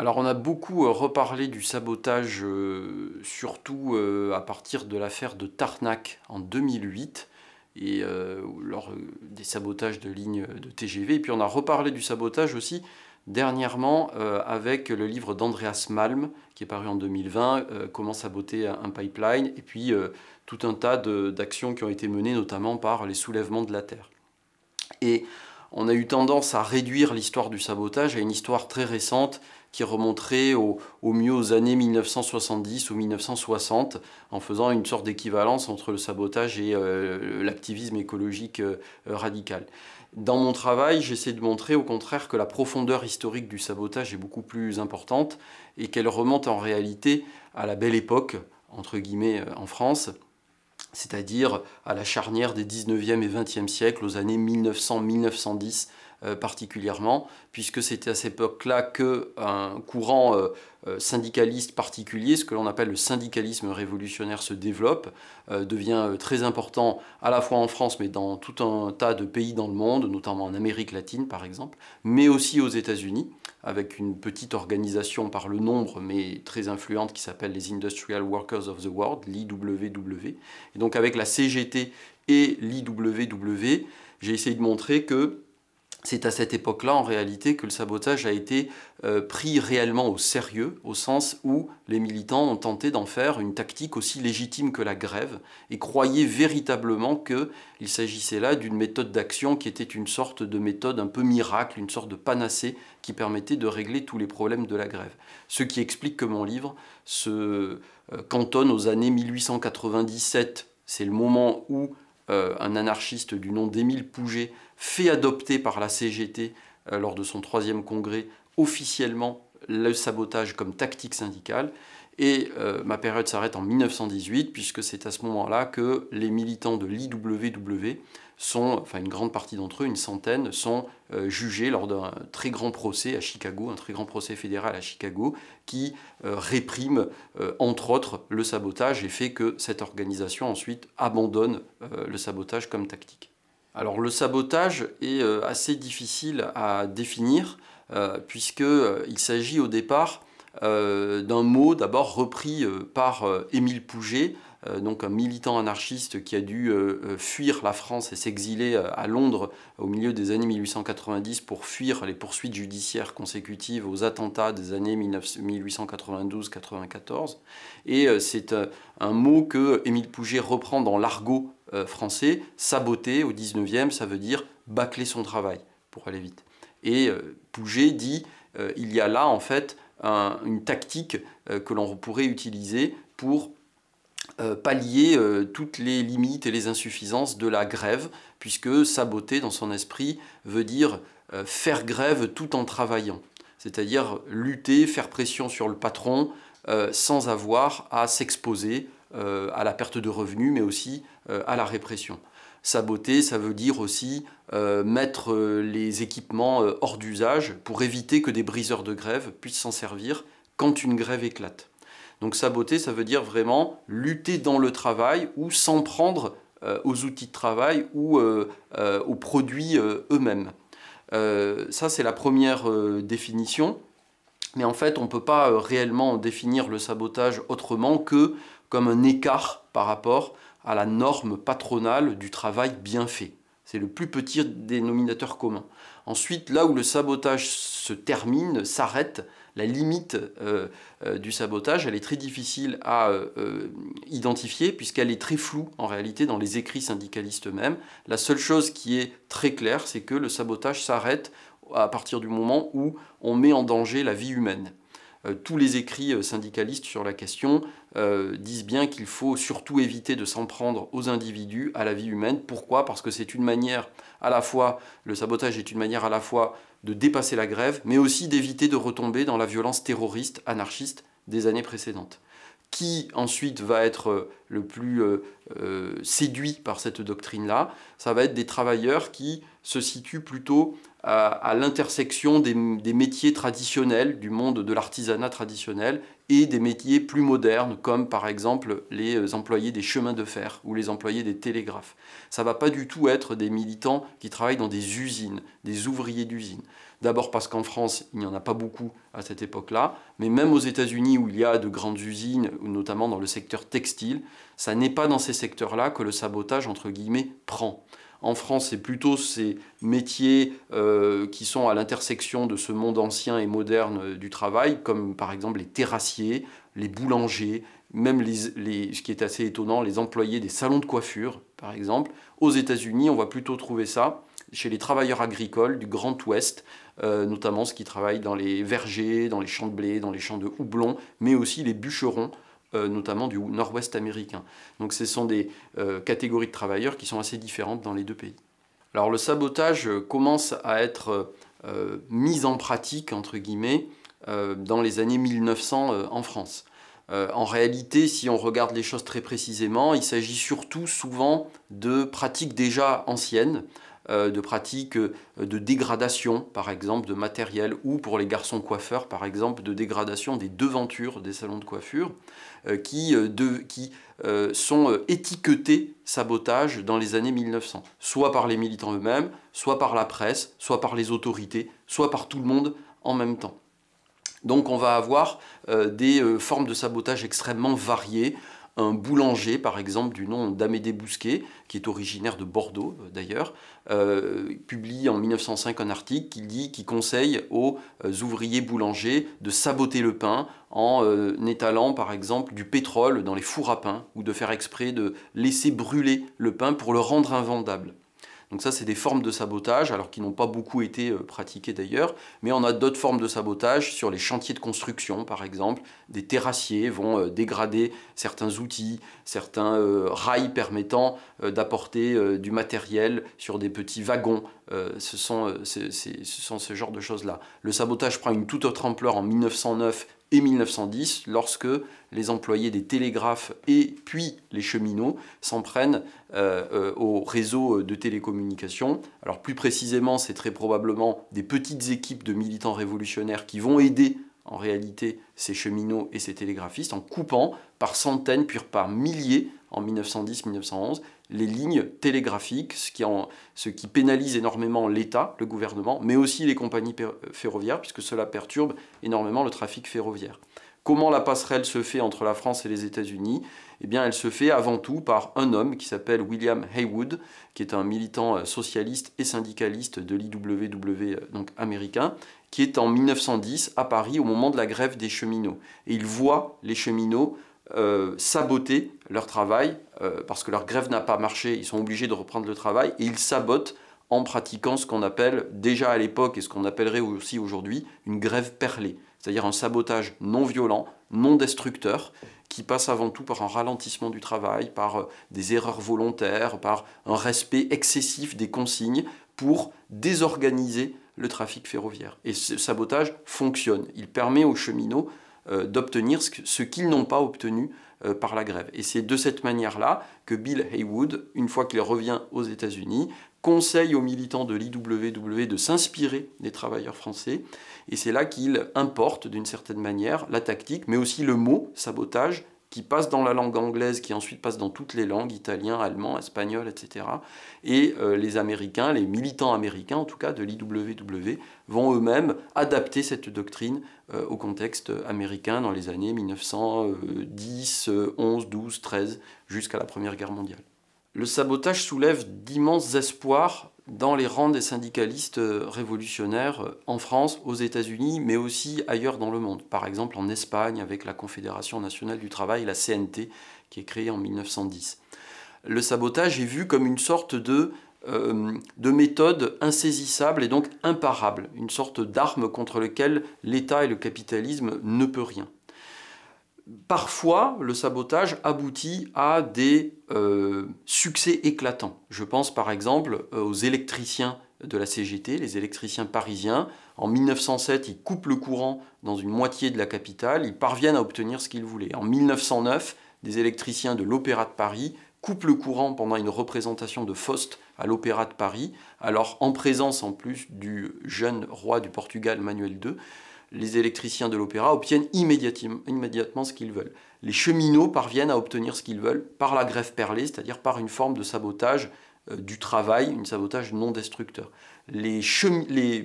Alors on a beaucoup euh, reparlé du sabotage, euh, surtout euh, à partir de l'affaire de Tarnac en 2008 et lors des sabotages de lignes de TGV. Et puis on a reparlé du sabotage aussi dernièrement avec le livre d'Andreas Malm qui est paru en 2020, Comment saboter un pipeline, et puis tout un tas d'actions qui ont été menées notamment par les soulèvements de la Terre. Et on a eu tendance à réduire l'histoire du sabotage à une histoire très récente qui remonterait au, mieux aux années 1970 ou 1960, en faisant une sorte d'équivalence entre le sabotage et euh, l'activisme écologique euh, radical. Dans mon travail, j'essaie de montrer au contraire que la profondeur historique du sabotage est beaucoup plus importante et qu'elle remonte en réalité à la belle époque, entre guillemets, euh, en France, c'est-à-dire à la charnière des 19e et 20e siècles, aux années 1900-1910, euh, particulièrement, puisque c'était à cette époque-là qu'un courant euh, euh, syndicaliste particulier, ce que l'on appelle le syndicalisme révolutionnaire, se développe, devient très important à la fois en France, mais dans tout un tas de pays dans le monde, notamment en Amérique latine par exemple, mais aussi aux États-Unis, avec une petite organisation par le nombre, mais très influente, qui s'appelle les Industrial Workers of the World, l'IWW. Et donc avec la CGT et l'IWW, j'ai essayé de montrer que c'est à cette époque-là, en réalité, que le sabotage a été euh, pris réellement au sérieux, au sens où les militants ont tenté d'en faire une tactique aussi légitime que la grève, et croyaient véritablement qu'il s'agissait là d'une méthode d'action qui était une sorte de méthode un peu miracle, une sorte de panacée qui permettait de régler tous les problèmes de la grève. Ce qui explique que mon livre se euh, cantonne aux années 1897. C'est le moment où euh, un anarchiste du nom d'Émile Pouget, fait adopter par la CGT euh, lors de son troisième congrès officiellement le sabotage comme tactique syndicale. Et euh, ma période s'arrête en 1918, puisque c'est à ce moment-là que les militants de l'IWW sont, enfin une grande partie d'entre eux, une centaine, sont euh, jugés lors d'un très grand procès à Chicago, un très grand procès fédéral à Chicago, qui euh, réprime entre autres le sabotage et fait que cette organisation ensuite abandonne le sabotage comme tactique. Alors le sabotage est assez difficile à définir, puisqu'il s'agit au départ euh, d'un mot d'abord repris euh, par euh, Émile Pouget, donc un militant anarchiste qui a dû fuir la France et s'exiler à Londres au milieu des années 1890 pour fuir les poursuites judiciaires consécutives aux attentats des années 1892-94. Et c'est un mot que Émile Pouget reprend dans l'argot français. Saboter au 19e, ça veut dire bâcler son travail, pour aller vite. Et Pouget dit, il y a là en fait une tactique euh, que l'on pourrait utiliser pour euh, pallier euh, toutes les limites et les insuffisances de la grève, puisque saboter dans son esprit veut dire faire grève tout en travaillant, c'est-à-dire lutter, faire pression sur le patron sans avoir à s'exposer à la perte de revenus, mais aussi à la répression. Saboter, ça veut dire aussi euh, mettre euh, les équipements euh, hors d'usage pour éviter que des briseurs de grève puissent s'en servir quand une grève éclate. Donc saboter, ça veut dire vraiment lutter dans le travail ou s'en prendre aux outils de travail ou aux produits eux-mêmes. ça, c'est la première définition. Mais en fait, on ne peut pas réellement définir le sabotage autrement que comme un écart par rapport à la norme patronale du travail bien fait. C'est le plus petit dénominateur commun. Ensuite, là où le sabotage se termine, s'arrête, la limite euh, euh, du sabotage, elle est très difficile à euh, identifier puisqu'elle est très floue en réalité dans les écrits syndicalistes eux-mêmes. La seule chose qui est très claire, c'est que le sabotage s'arrête à partir du moment où on met en danger la vie humaine. Euh, tous les écrits euh, syndicalistes sur la question euh, disent bien qu'il faut surtout éviter de s'en prendre aux individus, à la vie humaine. Pourquoi Parce que c'est une manière à la fois, le sabotage est une manière à la fois de dépasser la grève, mais aussi d'éviter de retomber dans la violence terroriste, anarchiste des années précédentes. Qui ensuite va être le plus séduit par cette doctrine-là Ça va être des travailleurs qui se situent plutôt euh, à, l'intersection des, métiers traditionnels, du monde de l'artisanat traditionnel, et des métiers plus modernes, comme par exemple les euh, employés des chemins de fer ou les employés des télégraphes. Ça ne va pas du tout être des militants qui travaillent dans des usines, des ouvriers d'usines. D'abord parce qu'en France, il n'y en a pas beaucoup à cette époque-là, mais même aux États-Unis où il y a de grandes usines, notamment dans le secteur textile, ça n'est pas dans ces secteurs-là que le sabotage, entre guillemets, prend. En France, c'est plutôt ces métiers euh, qui sont à l'intersection de ce monde ancien et moderne euh, du travail, comme par exemple les terrassiers, les boulangers, même ce qui est assez étonnant, les employés des salons de coiffure, par exemple. Aux États-Unis, on va plutôt trouver ça chez les travailleurs agricoles du Grand Ouest, euh, notamment ceux qui travaillent dans les vergers, dans les champs de blé, dans les champs de houblon, mais aussi les bûcherons, euh, notamment du nord-ouest américain. Donc ce sont des euh, catégories de travailleurs qui sont assez différentes dans les deux pays. Alors le sabotage euh, commence à être mis en pratique, entre guillemets, dans les années 1900 en France. en réalité, si on regarde les choses très précisément, il s'agit surtout souvent de pratiques déjà anciennes, euh, de pratiques euh, de dégradation, par exemple, de matériel, ou pour les garçons coiffeurs, par exemple, de dégradation des devantures des salons de coiffure, euh, qui, sont étiquetés sabotage dans les années 1900, soit par les militants eux-mêmes, soit par la presse, soit par les autorités, soit par tout le monde en même temps. Donc on va avoir des formes de sabotage extrêmement variées, un boulanger, par exemple, du nom d'Amédée Bousquet, qui est originaire de Bordeaux euh, d'ailleurs, euh, publie en 1905 un article qui dit, qu'il conseille aux euh, ouvriers boulangers de saboter le pain en étalant par exemple du pétrole dans les fours à pain ou de faire exprès de laisser brûler le pain pour le rendre invendable. Donc ça, c'est des formes de sabotage, alors qui n'ont pas beaucoup été euh, pratiquées d'ailleurs, mais on a d'autres formes de sabotage sur les chantiers de construction, par exemple. Des terrassiers vont euh, dégrader certains outils, certains euh, rails permettant d'apporter du matériel sur des petits wagons. ce, sont, ce, ce sont ce genre de choses-là. Le sabotage prend une toute autre ampleur en 1909 et 1910, lorsque les employés des télégraphes et puis les cheminots s'en prennent euh, euh, au réseau euh, de télécommunications. Alors plus précisément, c'est très probablement des petites équipes de militants révolutionnaires qui vont aider en réalité ces cheminots et ces télégraphistes en coupant par centaines puis par milliers en 1910-1911 les lignes télégraphiques, ce qui, pénalise énormément l'État, le gouvernement, mais aussi les compagnies ferroviaires, puisque cela perturbe énormément le trafic ferroviaire. Comment la passerelle se fait entre la France et les États-Unis Eh bien, elle se fait avant tout par un homme qui s'appelle William Haywood, qui est un militant euh, socialiste et syndicaliste de l'IWW euh, donc américain, qui est en 1910 à Paris au moment de la grève des cheminots. Et il voit les cheminots euh, saboter leur travail euh, parce que leur grève n'a pas marché, ils sont obligés de reprendre le travail et ils sabotent en pratiquant ce qu'on appelle déjà à l'époque et ce qu'on appellerait aussi aujourd'hui une grève perlée, c'est-à-dire un sabotage non violent, non destructeur, qui passe avant tout par un ralentissement du travail, par euh, des erreurs volontaires, par un respect excessif des consignes pour désorganiser le trafic ferroviaire. Et ce sabotage fonctionne. Il permet aux cheminots euh, d'obtenir ce qu'ils n'ont pas obtenu euh, par la grève. Et c'est de cette manière-là que Bill Haywood, une fois qu'il revient aux États-Unis, conseille aux militants de l'IWW de s'inspirer des travailleurs français. Et c'est là qu'il importe d'une certaine manière la tactique, mais aussi le mot sabotage qui passe dans la langue anglaise, qui ensuite passe dans toutes les langues, italien, allemand, espagnol, etc. Et euh, les Américains, les militants américains en tout cas de l'IWW, vont eux-mêmes adapter cette doctrine euh, au contexte américain dans les années 1910, 11, 12, 13, jusqu'à la Première Guerre mondiale. Le sabotage soulève d'immenses espoirs dans les rangs des syndicalistes euh, révolutionnaires euh, en France, aux États-Unis, mais aussi ailleurs dans le monde. Par exemple en Espagne avec la Confédération nationale du travail, la CNT, qui est créée en 1910. Le sabotage est vu comme une sorte euh, de, méthode insaisissable et donc imparable, une sorte d'arme contre laquelle l'État et le capitalisme ne peuvent rien parfois, le sabotage aboutit à des euh, succès éclatants. Je pense par exemple euh, aux électriciens de la CGT, les électriciens parisiens. En 1907, ils coupent le courant dans une moitié de la capitale, ils parviennent à obtenir ce qu'ils voulaient. En 1909, des électriciens de l'Opéra de Paris coupent le courant pendant une représentation de Faust à l'Opéra de Paris, alors en présence en plus du jeune roi du Portugal Manuel II les électriciens de l'opéra obtiennent immédiatement ce qu'ils veulent. Les cheminots parviennent à obtenir ce qu'ils veulent par la grève perlée, c'est-à-dire par une forme de sabotage euh, du travail, une sabotage non destructeur. Les,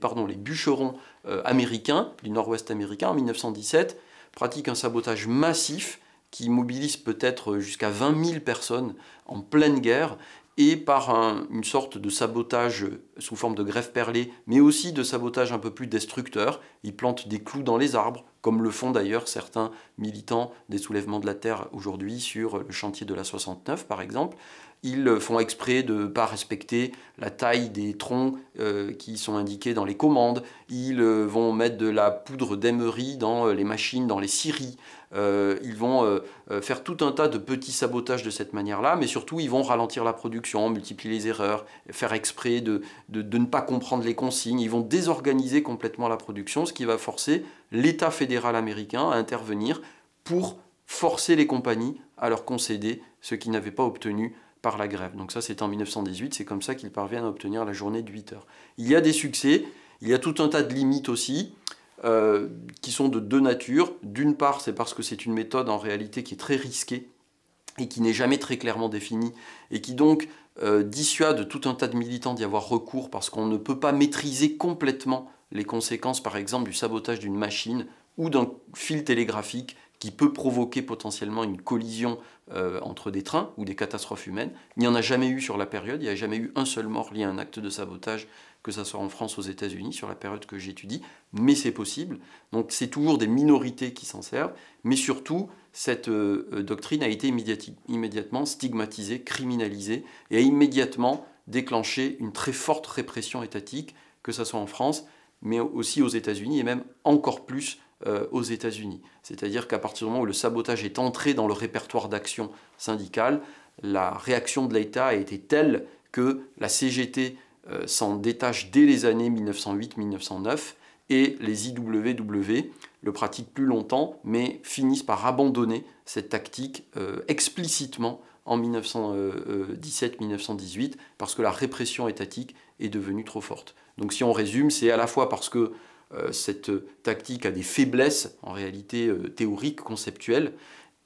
pardon, les bûcherons euh, américains, du nord-ouest américain, en 1917, pratiquent un sabotage massif qui mobilise peut-être jusqu'à 20 000 personnes en pleine guerre et par une sorte de sabotage sous forme de grève perlée, mais aussi de sabotage un peu plus destructeur. Ils plantent des clous dans les arbres, comme le font d'ailleurs certains militants des soulèvements de la Terre aujourd'hui sur le chantier de la 69 par exemple. Ils font exprès de ne pas respecter la taille des troncs euh, qui sont indiqués dans les commandes. Ils euh, vont mettre de la poudre d'aimerie dans euh, les machines, dans les scieries. Euh, ils vont euh, euh, faire tout un tas de petits sabotages de cette manière-là, mais surtout ils vont ralentir la production, multiplier les erreurs, faire exprès de, ne pas comprendre les consignes, ils vont désorganiser complètement la production, ce qui va forcer l'État fédéral américain à intervenir pour forcer les compagnies à leur concéder ce qu'ils n'avaient pas obtenu par la grève. Donc ça, c'est en 1918, c'est comme ça qu'ils parviennent à obtenir la journée de 8 heures. Il y a des succès, il y a tout un tas de limites aussi. Euh, qui sont de deux natures. D'une part, c'est parce que c'est une méthode en réalité qui est très risquée et qui n'est jamais très clairement définie et qui donc euh, dissuade tout un tas de militants d'y avoir recours parce qu'on ne peut pas maîtriser complètement les conséquences, par exemple, du sabotage d'une machine ou d'un fil télégraphique qui peut provoquer potentiellement une collision euh, entre des trains ou des catastrophes humaines. Il n'y en a jamais eu sur la période, il n'y a jamais eu un seul mort lié à un acte de sabotage, que ce soit en France, ou aux États-Unis, sur la période que j'étudie, mais c'est possible. Donc c'est toujours des minorités qui s'en servent, mais surtout, cette euh, euh, doctrine a été immédiatement stigmatisée, criminalisée, et a immédiatement déclenché une très forte répression étatique, que ce soit en France, mais aussi aux États-Unis, et même encore plus euh, aux États-Unis. C'est-à-dire qu'à partir du moment où le sabotage est entré dans le répertoire d'action syndicale, la réaction de l'État a été telle que la CGT euh, s'en détache dès les années 1908-1909 et les IWW le pratiquent plus longtemps, mais finissent par abandonner cette tactique euh, explicitement en 1917-1918 parce que la répression étatique est devenue trop forte. Donc si on résume, c'est à la fois parce que euh, cette tactique a des faiblesses en réalité euh, théoriques, conceptuelles,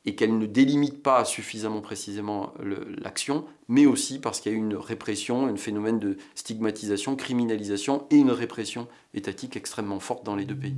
et qu'elle ne délimite pas suffisamment précisément l'action, mais aussi parce qu'il y a une répression, un phénomène de stigmatisation, criminalisation et une répression étatique extrêmement forte dans les deux pays.